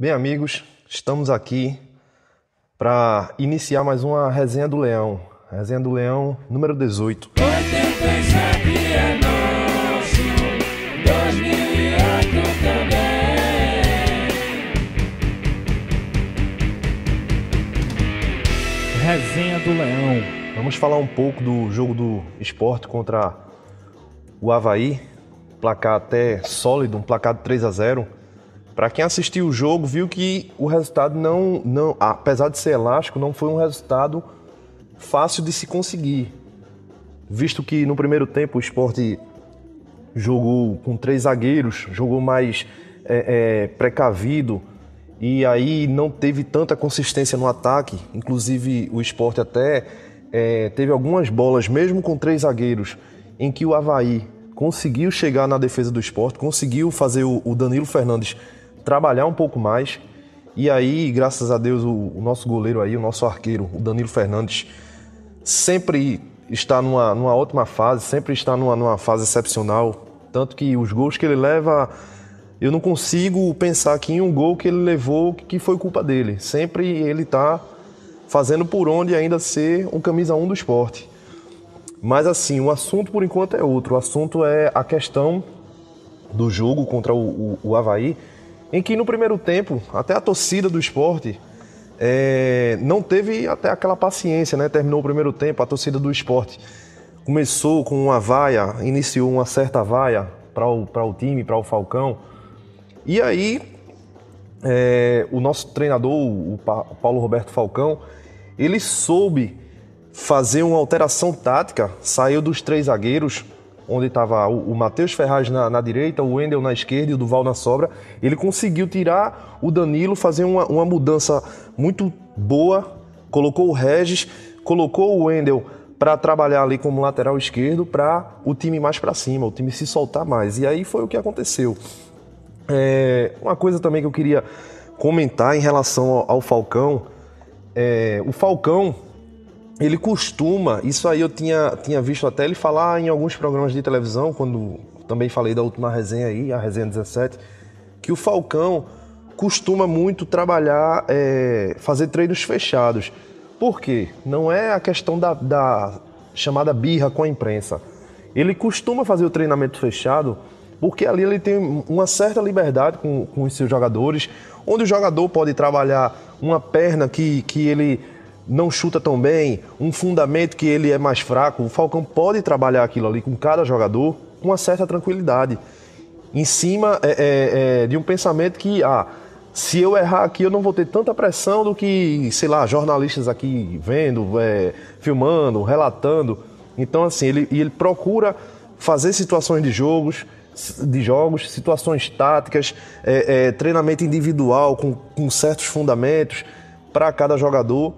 Bem, amigos, estamos aqui para iniciar mais uma resenha do Leão. Resenha do Leão número 18. 87 é nosso, 2008 também. Resenha do Leão. Vamos falar um pouco do jogo do esporte contra o Havaí. Placar até sólido, um placar de 3 a 0 para quem assistiu o jogo, viu que o resultado não, não, apesar de ser elástico, não foi um resultado fácil de se conseguir. Visto que no primeiro tempo o esporte jogou com três zagueiros, jogou mais é, é, precavido e aí não teve tanta consistência no ataque. Inclusive o esporte até é, teve algumas bolas, mesmo com três zagueiros, em que o Havaí conseguiu chegar na defesa do esporte, conseguiu fazer o, o Danilo Fernandes trabalhar um pouco mais. E aí, graças a Deus, o, o nosso goleiro aí, o nosso arqueiro, o Danilo Fernandes, sempre está numa, numa ótima fase, sempre está numa, numa fase excepcional. Tanto que os gols que ele leva, eu não consigo pensar aqui em um gol que ele levou que foi culpa dele. Sempre ele está fazendo por onde ainda ser um camisa 1 do esporte. Mas assim, o assunto por enquanto é outro. O assunto é a questão do jogo contra o, o, o Havaí em que no primeiro tempo, até a torcida do esporte é, não teve até aquela paciência, né? Terminou o primeiro tempo, a torcida do esporte começou com uma vaia, iniciou uma certa vaia para o, o time, para o Falcão. E aí, é, o nosso treinador, o Paulo Roberto Falcão, ele soube fazer uma alteração tática, saiu dos três zagueiros onde estava o, o Matheus Ferraz na, na, direita, o Wendel na esquerda e o Duval na sobra, ele conseguiu tirar o Danilo, fazer uma, uma mudança muito boa, colocou o Regis, colocou o Wendel para trabalhar ali como lateral esquerdo para o time mais para cima, o time se soltar mais. E aí foi o que aconteceu. É, uma coisa também que eu queria comentar em relação ao, ao Falcão, é, o Falcão ele costuma, isso aí eu tinha, tinha visto até ele falar em alguns programas de televisão, quando também falei da última resenha aí, a resenha 17, que o Falcão costuma muito trabalhar, é, fazer treinos fechados. Por quê? Não é a questão da, da chamada birra com a imprensa. Ele costuma fazer o treinamento fechado porque ali ele tem uma certa liberdade com, com os seus jogadores, onde o jogador pode trabalhar uma perna que, que ele não chuta tão bem, um fundamento que ele é mais fraco, o Falcão pode trabalhar aquilo ali com cada jogador com uma certa tranquilidade. Em cima é, é, é, de um pensamento que, ah, se eu errar aqui, eu não vou ter tanta pressão do que, sei lá, jornalistas aqui vendo, é, filmando, relatando. Então, assim, ele, ele procura fazer situações de jogos, de jogos, situações táticas, é, é, treinamento individual com, com certos fundamentos para cada jogador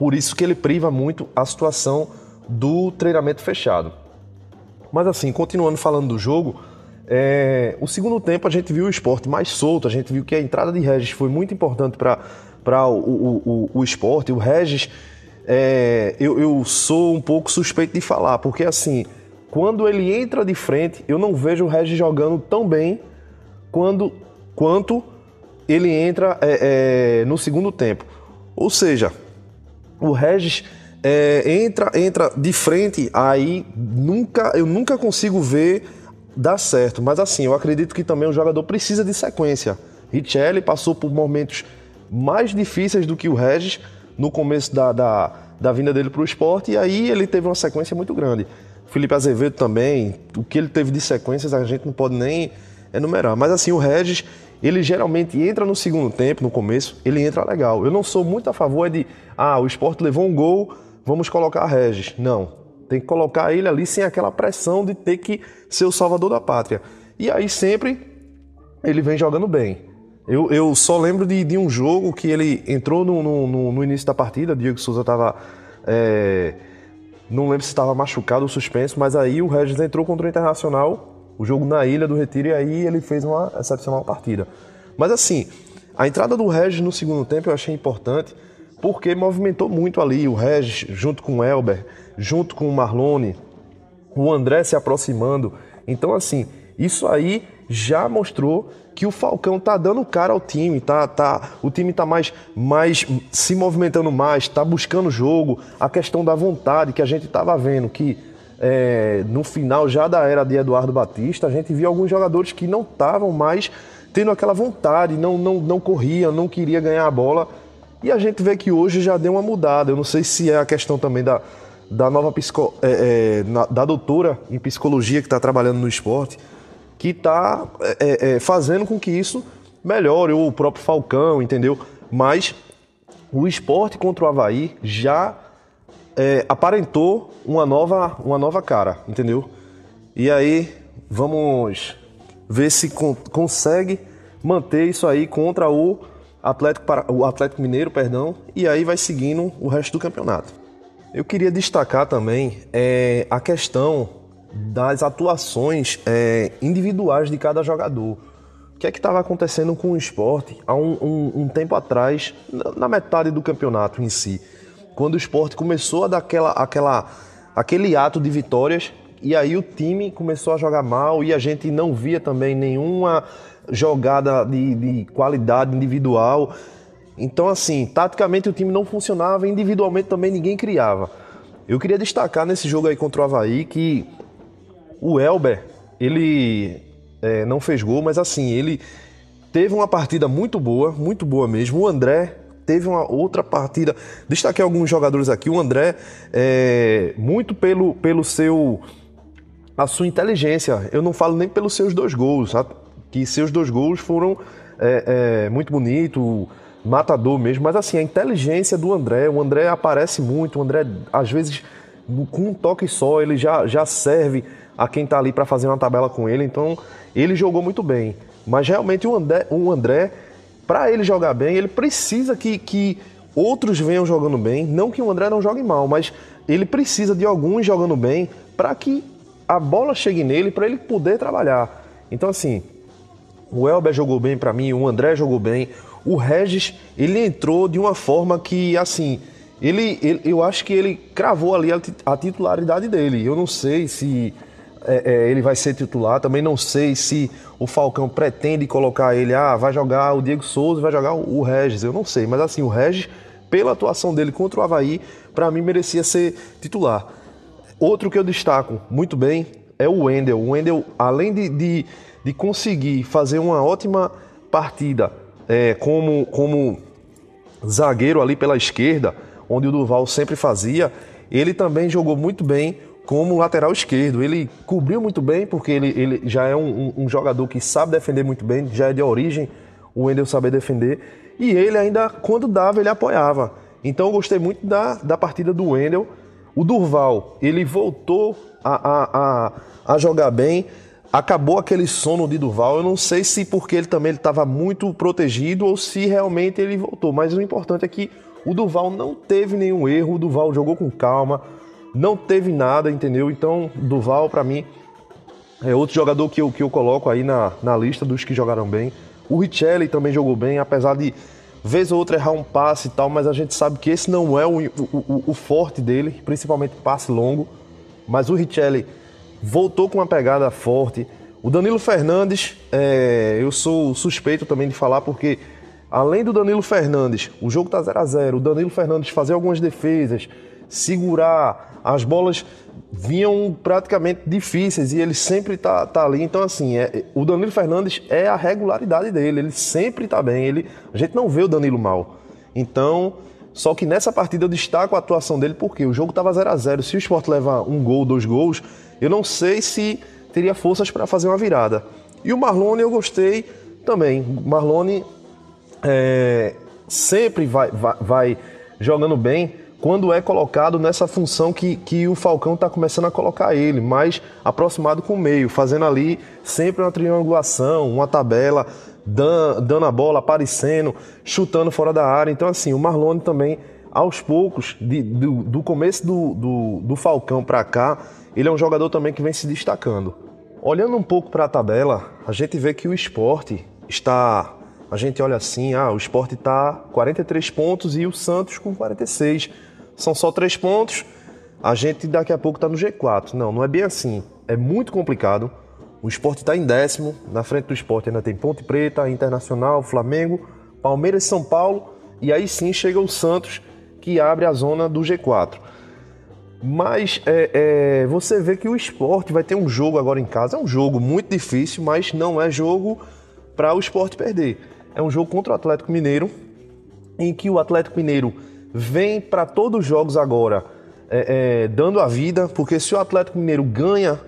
por isso que ele priva muito a situação do treinamento fechado. Mas assim, continuando falando do jogo, é... o segundo tempo a gente viu o esporte mais solto, a gente viu que a entrada de Regis foi muito importante para o, o, o, o esporte. O Regis, é... eu, eu sou um pouco suspeito de falar, porque assim, quando ele entra de frente, eu não vejo o Regis jogando tão bem quando, quanto ele entra é, é, no segundo tempo. Ou seja, o Regis é, entra, entra de frente, aí nunca eu nunca consigo ver dar certo. Mas assim, eu acredito que também o jogador precisa de sequência. Richelli passou por momentos mais difíceis do que o Regis no começo da, da, da vinda dele para o esporte, e aí ele teve uma sequência muito grande. Felipe Azevedo também, o que ele teve de sequências a gente não pode nem enumerar. Mas assim, o Regis, ele geralmente entra no segundo tempo, no começo, ele entra legal. Eu não sou muito a favor de, ah, o esporte levou um gol, vamos colocar Regis. Não. Tem que colocar ele ali sem aquela pressão de ter que ser o salvador da pátria. E aí sempre ele vem jogando bem. Eu, eu só lembro de, de, um jogo que ele entrou no, no, no início da partida, Diego Souza estava. É, não lembro se estava machucado ou suspenso, mas aí o Regis entrou contra o Internacional o jogo na Ilha do Retiro e aí ele fez uma excepcional partida. Mas assim, a entrada do Regis no segundo tempo eu achei importante porque movimentou muito ali o Regis junto com o Elber, junto com o Marlone, o André se aproximando. Então assim, isso aí já mostrou que o Falcão tá dando cara ao time, tá, tá, o time tá mais, mais se movimentando mais, tá buscando jogo, a questão da vontade que a gente tava vendo que é, no final já da era de Eduardo Batista, a gente via alguns jogadores que não estavam mais tendo aquela vontade, não, não, não corriam, não queria ganhar a bola. E a gente vê que hoje já deu uma mudada. Eu não sei se é a questão também da, da nova psico, é, é, na, da doutora em psicologia que está trabalhando no esporte, que está é, é, é, fazendo com que isso melhore, ou o próprio Falcão, entendeu? Mas o esporte contra o Havaí já é, aparentou uma nova, uma nova cara, entendeu? E aí vamos ver se con consegue manter isso aí contra o Atlético, o Atlético Mineiro, perdão, e aí vai seguindo o resto do campeonato. Eu queria destacar também é, a questão das atuações é, individuais de cada jogador. O que é que estava acontecendo com o esporte há um, um, um tempo atrás, na metade do campeonato em si? quando o esporte começou a dar aquela, aquela, aquele ato de vitórias e aí o time começou a jogar mal e a gente não via também nenhuma jogada de, de qualidade individual. Então, assim, taticamente o time não funcionava, individualmente também ninguém criava. Eu queria destacar nesse jogo aí contra o Havaí que o Elber, ele é, não fez gol, mas assim, ele teve uma partida muito boa, muito boa mesmo. O André teve uma outra partida. Destaquei alguns jogadores aqui. O André, é, muito pelo, pelo seu. a sua inteligência. Eu não falo nem pelos seus dois gols, sabe? que seus dois gols foram é, é, muito bonito, matador mesmo. Mas assim, a inteligência do André. O André aparece muito, o André, às vezes, com um toque só, ele já, já serve a quem está ali para fazer uma tabela com ele. Então, ele jogou muito bem. Mas realmente o André, o André para ele jogar bem, ele precisa que, que outros venham jogando bem. Não que o André não jogue mal, mas ele precisa de alguns jogando bem para que a bola chegue nele, para ele poder trabalhar. Então, assim, o Elber jogou bem para mim, o André jogou bem, o Regis, ele entrou de uma forma que, assim, ele, ele eu acho que ele cravou ali a, a titularidade dele. Eu não sei se é, é, ele vai ser titular. Também não sei se o Falcão pretende colocar ele. Ah, vai jogar o Diego Souza, vai jogar o, Regis. Eu não sei, mas assim, o Regis, pela atuação dele contra o Havaí, para mim merecia ser titular. Outro que eu destaco muito bem é o Wendel. O Wendel, além de, de, de conseguir fazer uma ótima partida é, como, como zagueiro ali pela esquerda, onde o Duval sempre fazia, ele também jogou muito bem como lateral esquerdo. Ele cobriu muito bem, porque ele, ele já é um, um, jogador que sabe defender muito bem, já é de origem o Wendel saber defender. E ele ainda, quando dava, ele apoiava. Então eu gostei muito da, da partida do Wendel. O Durval, ele voltou a, a, a, a jogar bem. Acabou aquele sono de Durval. Eu não sei se porque ele também estava muito protegido ou se realmente ele voltou. Mas o importante é que o Durval não teve nenhum erro. O Durval jogou com calma não teve nada, entendeu? Então, Duval, para mim, é outro jogador que eu, que eu coloco aí na, na lista dos que jogaram bem. O Richelli também jogou bem, apesar de vez ou outra errar um passe e tal, mas a gente sabe que esse não é o, o, o forte dele, principalmente passe longo. Mas o Richelli voltou com uma pegada forte. O Danilo Fernandes, é, eu sou suspeito também de falar, porque além do Danilo Fernandes, o jogo tá 0 a 0 o Danilo Fernandes fazer algumas defesas, segurar, as bolas vinham praticamente difíceis e ele sempre tá, tá ali. Então, assim, é, o Danilo Fernandes é a regularidade dele, ele sempre tá bem. Ele, a gente não vê o Danilo mal. Então, só que nessa partida eu destaco a atuação dele porque o jogo tava 0 a 0 Se o Sport levar um gol, dois gols, eu não sei se teria forças para fazer uma virada. E o Marlone eu gostei também. O Marlone é, sempre vai, vai, vai jogando bem quando é colocado nessa função que, que o Falcão está começando a colocar ele, mais aproximado com o meio, fazendo ali sempre uma triangulação, uma tabela, dan, dando a bola, aparecendo, chutando fora da área. Então, assim, o Marlone também, aos poucos, de, do, do começo do, do, do Falcão para cá, ele é um jogador também que vem se destacando. Olhando um pouco para a tabela, a gente vê que o esporte está a gente olha assim, ah, o esporte está 43 pontos e o Santos com 46 são só três pontos, a gente daqui a pouco está no G4. Não, não é bem assim. É muito complicado. O esporte está em décimo, na frente do esporte ainda tem Ponte Preta, Internacional, Flamengo, Palmeiras e São Paulo, e aí sim chega o Santos, que abre a zona do G4. Mas é, é, você vê que o esporte vai ter um jogo agora em casa. É um jogo muito difícil, mas não é jogo para o esporte perder. É um jogo contra o Atlético Mineiro, em que o Atlético Mineiro vem para todos os jogos agora é, é, dando a vida, porque se o Atlético Mineiro ganha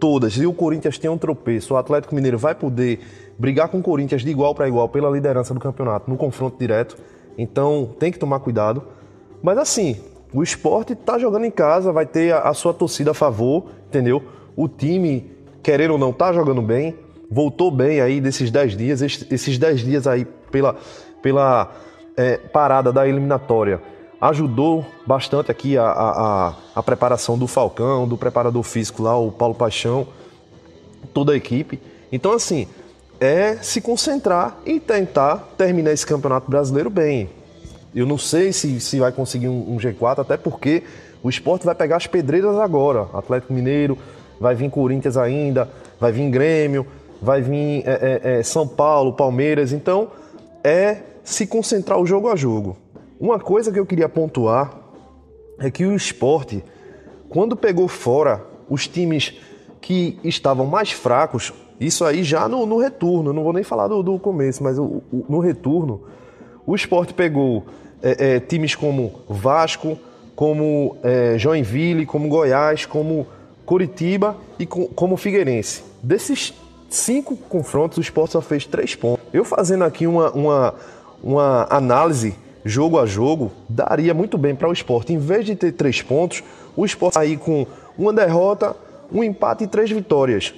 todas e o Corinthians tem um tropeço, o Atlético Mineiro vai poder brigar com o Corinthians de igual para igual pela liderança do campeonato no confronto direto. Então tem que tomar cuidado. Mas assim, o esporte está jogando em casa, vai ter a, a, sua torcida a favor, entendeu? O time, querer ou não, está jogando bem, voltou bem aí desses 10 dias, esses 10 dias aí pela. pela é, parada da eliminatória ajudou bastante aqui a, a, a, preparação do Falcão, do preparador físico lá, o Paulo Paixão, toda a equipe. Então, assim, é se concentrar e tentar terminar esse campeonato brasileiro bem. Eu não sei se, se vai conseguir um, um G4, até porque o esporte vai pegar as pedreiras agora. Atlético Mineiro, vai vir Corinthians ainda, vai vir Grêmio, vai vir é, é, é São Paulo, Palmeiras. Então, é se concentrar o jogo a jogo. Uma coisa que eu queria pontuar é que o esporte, quando pegou fora os times que estavam mais fracos, isso aí já no, no retorno, não vou nem falar do, do começo, mas o, o, no retorno, o esporte pegou é, é, times como Vasco, como é, Joinville, como Goiás, como Curitiba e com, como Figueirense. Desses cinco confrontos, o esporte só fez três pontos. Eu fazendo aqui uma, uma uma análise jogo a jogo daria muito bem para o esporte. Em vez de ter três pontos, o esporte aí com uma derrota, um empate e três vitórias.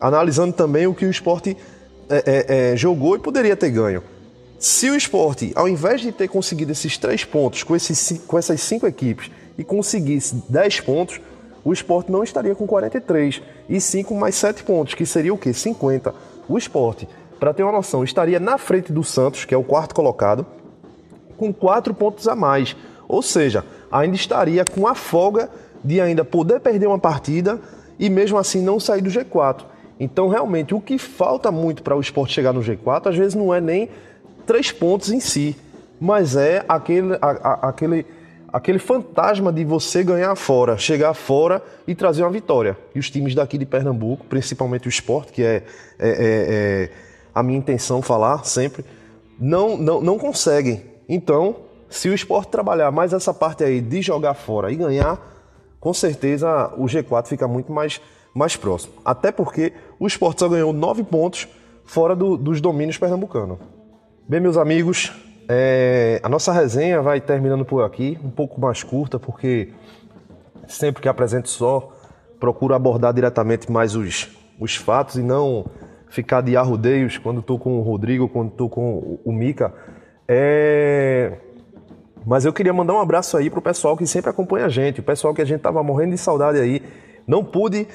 Analisando também o que o esporte é, é, é, jogou e poderia ter ganho. Se o esporte, ao invés de ter conseguido esses três pontos com, esses, com essas cinco equipes e conseguisse dez pontos, o esporte não estaria com 43, e sim com mais sete pontos, que seria o quê? 50. O esporte para ter uma noção, estaria na frente do Santos, que é o quarto colocado, com quatro pontos a mais. Ou seja, ainda estaria com a folga de ainda poder perder uma partida e mesmo assim não sair do G4. Então, realmente, o que falta muito para o esporte chegar no G4, às vezes não é nem três pontos em si, mas é aquele, a, a, aquele, aquele fantasma de você ganhar fora, chegar fora e trazer uma vitória. E os times daqui de Pernambuco, principalmente o esporte, que é, é, é, é a minha intenção falar sempre, não, não, não conseguem. Então, se o esporte trabalhar mais essa parte aí de jogar fora e ganhar, com certeza o G4 fica muito mais, mais próximo. Até porque o esporte só ganhou nove pontos fora do, dos domínios pernambucanos. Bem, meus amigos, é, a nossa resenha vai terminando por aqui, um pouco mais curta, porque sempre que apresento só, procuro abordar diretamente mais os, os fatos e não ficar de arrudeios quando estou com o Rodrigo, quando estou com o Mica. É... Mas eu queria mandar um abraço aí pro pessoal que sempre acompanha a gente, o pessoal que a gente tava morrendo de saudade aí. Não pude,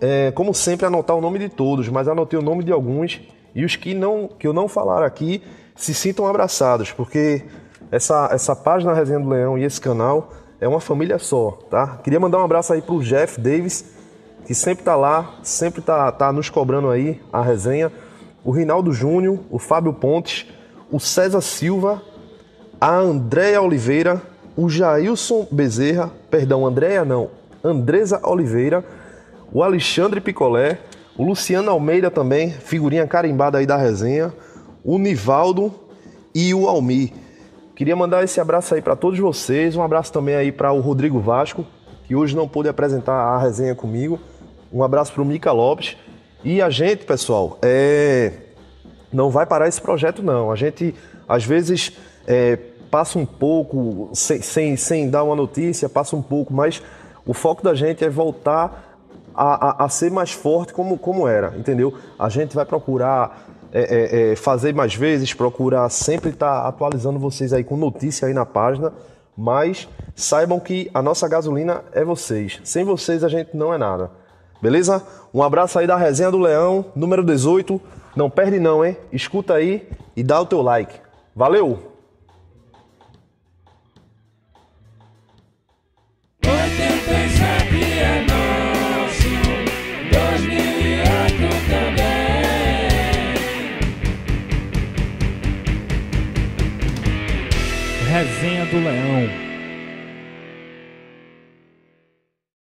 é, como sempre, anotar o nome de todos, mas anotei o nome de alguns e os que não que eu não falar aqui se sintam abraçados, porque essa essa página Resenha do Leão e esse canal é uma família só, tá? Queria mandar um abraço aí pro Jeff Davis, que sempre está lá, sempre está tá nos cobrando aí a resenha. O Rinaldo Júnior, o Fábio Pontes, o César Silva, a Andréia Oliveira, o Jailson Bezerra, perdão, Andréia não, Andresa Oliveira, o Alexandre Picolé, o Luciano Almeida também, figurinha carimbada aí da resenha, o Nivaldo e o Almi. Queria mandar esse abraço aí para todos vocês, um abraço também aí para o Rodrigo Vasco, que hoje não pôde apresentar a resenha comigo, um abraço para o Mica Lopes. E a gente, pessoal, é... não vai parar esse projeto, não. A gente, às vezes, é... passa um pouco sem, sem, sem dar uma notícia, passa um pouco, mas o foco da gente é voltar a, a, a ser mais forte como, como era, entendeu? A gente vai procurar é, é, é, fazer mais vezes, procurar sempre estar tá atualizando vocês aí com notícia aí na página, mas saibam que a nossa gasolina é vocês. Sem vocês a gente não é nada. Beleza? Um abraço aí da resenha do Leão, número 18. Não perde não, hein? Escuta aí e dá o teu like. Valeu!